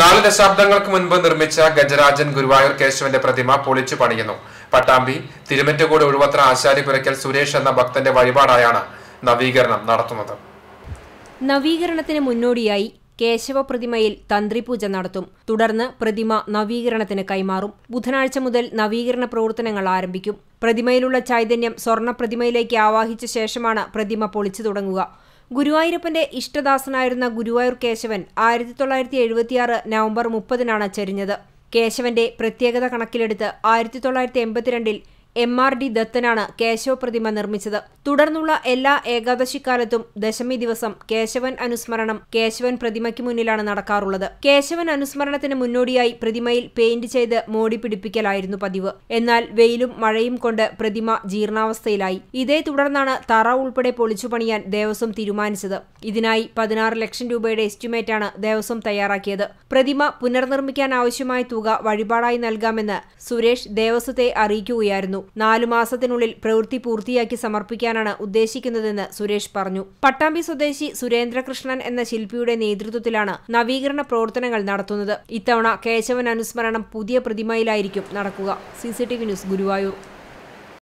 നാല് ദശാബ്ദങ്ങൾക്ക് മുൻപ് നിർമ്മിച്ച ഗജരാജൻ ഗുരുവായൂർ കേശവന്റെ പ്രതിമ പൊളിച്ചു പണിയുന്നു പട്ടാമ്പി തിരുമറ്റുകൂട് ഒഴുവത്ര ആശാരിപുരയ്ക്കൽ സുരേഷ് എന്ന ഭക്തന്റെ വഴിപാടായാണ് നവീകരണം നടത്തുന്നത് നവീകരണത്തിന് മുന്നോടിയായി കേശവ പ്രതിമയിൽ തന്ത്രിപൂജ നടത്തും തുടർന്ന് പ്രതിമ നവീകരണത്തിന് കൈമാറും ബുധനാഴ്ച മുതൽ നവീകരണ പ്രവർത്തനങ്ങൾ ആരംഭിക്കും പ്രതിമയിലുള്ള ചൈതന്യം സ്വർണ്ണ പ്രതിമയിലേക്ക് ആവാഹിച്ച ശേഷമാണ് പ്രതിമ പൊളിച്ചു തുടങ്ങുക ഗുരുവായൂരപ്പന്റെ ഇഷ്ടദാസനായിരുന്ന ഗുരുവായൂർ കേശവൻ ആയിരത്തി തൊള്ളായിരത്തി എഴുപത്തിയാറ് നവംബർ മുപ്പതിനാണ് ചരിഞ്ഞത് കേശവന്റെ പ്രത്യേകത കണക്കിലെടുത്ത് ആയിരത്തി തൊള്ളായിരത്തി എൺപത്തിരണ്ടിൽ എം ആർ ഡി ദത്തനാണ് കേശവ പ്രതിമ നിർമ്മിച്ചത് തുടർന്നുള്ള എല്ലാ ഏകാദശിക്കാലത്തും ദശമി ദിവസം കേശവൻ അനുസ്മരണം കേശവൻ പ്രതിമയ്ക്ക് മുന്നിലാണ് നടക്കാറുള്ളത് കേശവൻ അനുസ്മരണത്തിന് മുന്നോടിയായി പ്രതിമയിൽ പെയിന്റ് ചെയ്ത് മോടി പിടിപ്പിക്കലായിരുന്നു പതിവ് എന്നാൽ വെയിലും മഴയും കൊണ്ട് പ്രതിമ ജീർണാവസ്ഥയിലായി ഇതേ തുടർന്നാണ് തറ ഉൾപ്പെടെ പൊളിച്ചു പണിയാൻ ദേവസ്വം തീരുമാനിച്ചത് ഇതിനായി പതിനാറ് ലക്ഷം രൂപയുടെ എസ്റ്റിമേറ്റാണ് ദേവസ്വം തയ്യാറാക്കിയത് പ്രതിമ പുനർനിർമ്മിക്കാൻ ആവശ്യമായ തുക വഴിപാടായി നൽകാമെന്ന് സുരേഷ് ദേവസ്വത്തെ അറിയിക്കുകയായിരുന്നു നാലു മാസത്തിനുള്ളിൽ പ്രവൃത്തി പൂർത്തിയാക്കി സമർപ്പിക്കാനാണ് ഉദ്ദേശിക്കുന്നതെന്ന് സുരേഷ് പറഞ്ഞു പട്ടാമ്പി സ്വദേശി സുരേന്ദ്രകൃഷ്ണൻ എന്ന ശില്പിയുടെ നേതൃത്വത്തിലാണ് നവീകരണ പ്രവർത്തനങ്ങൾ നടത്തുന്നത് ഇത്തവണ കേശവൻ അനുസ്മരണം പുതിയ പ്രതിമയിലായിരിക്കും നടക്കുക സിസിടിവി ന്യൂസ് ഗുരുവായൂർ